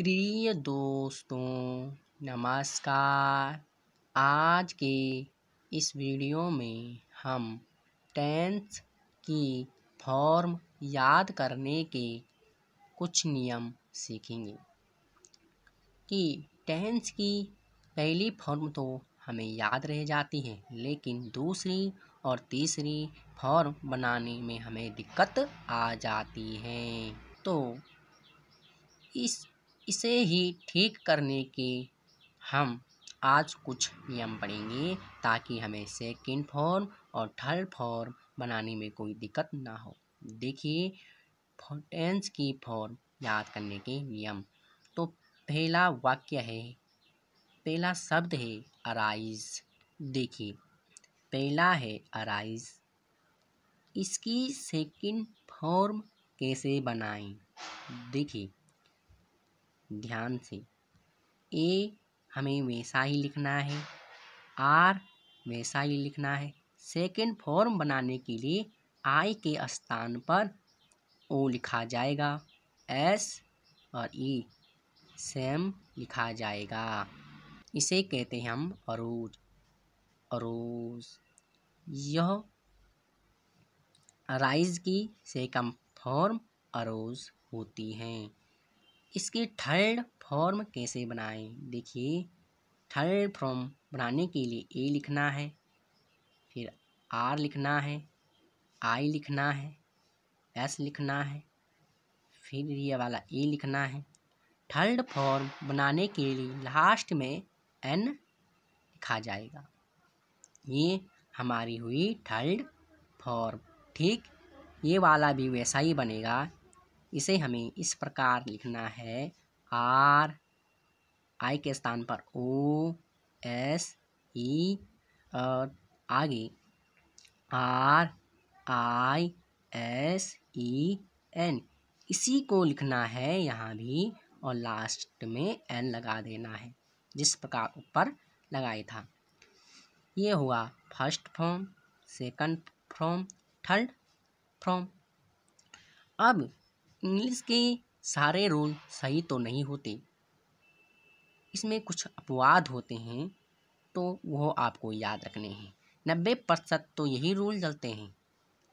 प्रिय दोस्तों नमस्कार आज के इस वीडियो में हम टेंस की फॉर्म याद करने के कुछ नियम सीखेंगे कि टेंस की पहली फॉर्म तो हमें याद रह जाती है लेकिन दूसरी और तीसरी फॉर्म बनाने में हमें दिक्कत आ जाती है तो इस इसे ही ठीक करने के हम आज कुछ नियम पढ़ेंगे ताकि हमें सेकेंड फॉर्म और थर्ड फॉर्म बनाने में कोई दिक्कत ना हो देखिए टेंस की फॉर्म याद करने के नियम तो पहला वाक्य है पहला शब्द है अराइज देखिए पहला है अराइज इसकी सेकेंड फॉर्म कैसे बनाएं देखिए ध्यान से ए हमें वैसा ही लिखना है आर वैसा ही लिखना है सेकेंड फॉर्म बनाने के लिए आई के स्थान पर ओ लिखा जाएगा एस और ई सेम लिखा जाएगा इसे कहते हैं हम अरूज अरूज यह राइज की सेकम फॉर्म अरोज होती हैं इसकी थर्ड फॉर्म कैसे बनाएं देखिए थर्ड फॉर्म बनाने के लिए ए लिखना है फिर आर लिखना है आई लिखना है एस लिखना है फिर ये वाला ए लिखना है थर्ड फॉर्म बनाने के लिए लास्ट में एन लिखा जाएगा ये हमारी हुई थर्ड फॉर्म ठीक ये वाला भी वैसा ही बनेगा इसे हमें इस प्रकार लिखना है आर आई के स्थान पर ओ एस ई और आगे R I S E N इसी को लिखना है यहाँ भी और लास्ट में एन लगा देना है जिस प्रकार ऊपर लगाया था ये हुआ first form second form third form अब इंग्लिश के सारे रूल सही तो नहीं होते इसमें कुछ अपवाद होते हैं तो वह आपको याद रखने हैं नब्बे प्रतिशत तो यही रूल चलते हैं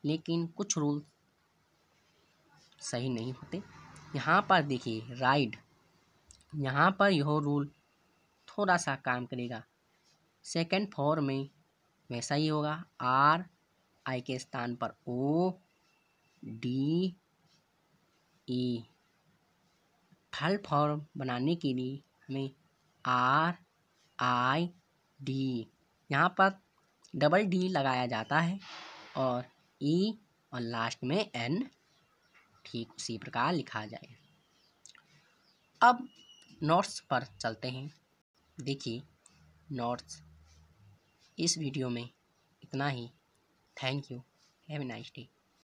लेकिन कुछ रूल सही नहीं होते यहाँ पर देखिए राइड यहाँ पर यह रूल थोड़ा सा काम करेगा सेकंड फोर में वैसा ही होगा आर आई के स्थान पर ओ डी ई फल फॉर्म बनाने के लिए हमें आर आई डी यहाँ पर डबल डी लगाया जाता है और ई और लास्ट में एन ठीक उसी प्रकार लिखा जाए अब नोट्स पर चलते हैं देखिए नोट्स इस वीडियो में इतना ही thank you have a nice day